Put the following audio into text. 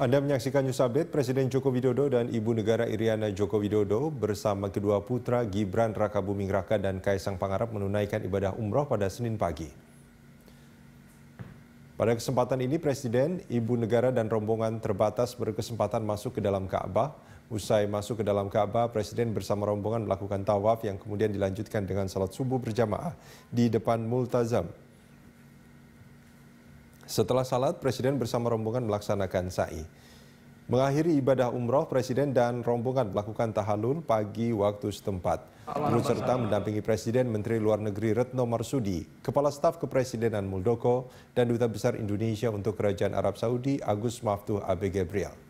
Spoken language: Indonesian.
Anda menyaksikan News Update, Presiden Joko Widodo dan Ibu Negara Iriana Joko Widodo bersama kedua putra Gibran Rakabuming Raka dan Kaisang Pangarap menunaikan ibadah umroh pada Senin pagi. Pada kesempatan ini, Presiden, Ibu Negara dan rombongan terbatas berkesempatan masuk ke dalam Ka'bah. Usai masuk ke dalam Ka'bah, Presiden bersama rombongan melakukan tawaf yang kemudian dilanjutkan dengan salat subuh berjamaah di depan Multazam, setelah salat, Presiden bersama rombongan melaksanakan sa'i. Mengakhiri ibadah umroh, Presiden dan rombongan melakukan tahalul pagi waktu setempat. Menurut serta mendampingi Presiden Menteri Luar Negeri Retno Marsudi, Kepala Staf Kepresidenan Muldoko, dan Duta Besar Indonesia untuk Kerajaan Arab Saudi Agus Maftuh Abe Gabriel.